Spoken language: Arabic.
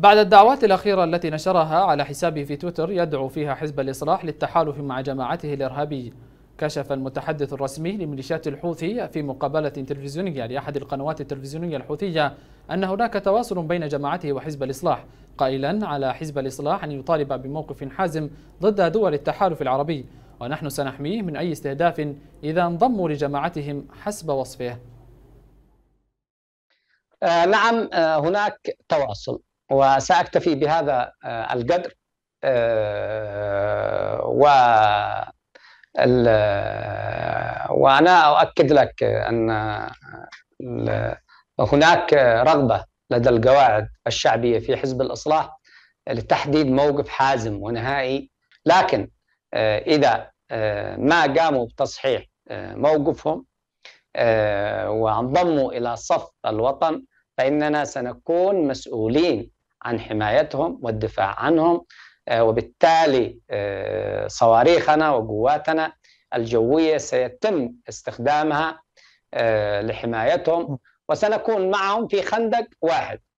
بعد الدعوات الأخيرة التي نشرها على حسابه في تويتر يدعو فيها حزب الإصلاح للتحالف مع جماعته الإرهابية كشف المتحدث الرسمي لميليشيات الحوثي في مقابلة تلفزيونية لأحد القنوات التلفزيونية الحوثية أن هناك تواصل بين جماعته وحزب الإصلاح قائلا على حزب الإصلاح أن يطالب بموقف حازم ضد دول التحالف العربي ونحن سنحميه من أي استهداف إذا انضموا لجماعتهم حسب وصفه آه نعم آه هناك تواصل وسأكتفي بهذا آه، القدر آه، و آه، وأنا أؤكد لك أن هناك رغبة لدى القواعد الشعبية في حزب الإصلاح لتحديد موقف حازم ونهائي لكن إذا ما قاموا بتصحيح موقفهم وانضموا إلى صف الوطن فإننا سنكون مسؤولين عن حمايتهم والدفاع عنهم آه، وبالتالي آه، صواريخنا وقواتنا الجوية سيتم استخدامها آه، لحمايتهم وسنكون معهم في خندق واحد